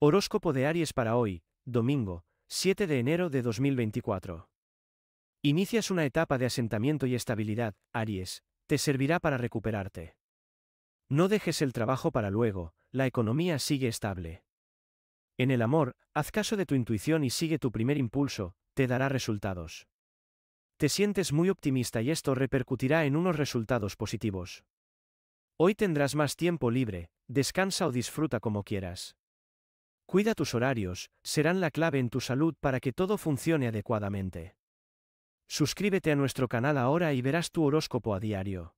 Horóscopo de Aries para hoy, domingo, 7 de enero de 2024. Inicias una etapa de asentamiento y estabilidad, Aries, te servirá para recuperarte. No dejes el trabajo para luego, la economía sigue estable. En el amor, haz caso de tu intuición y sigue tu primer impulso, te dará resultados. Te sientes muy optimista y esto repercutirá en unos resultados positivos. Hoy tendrás más tiempo libre, descansa o disfruta como quieras. Cuida tus horarios, serán la clave en tu salud para que todo funcione adecuadamente. Suscríbete a nuestro canal ahora y verás tu horóscopo a diario.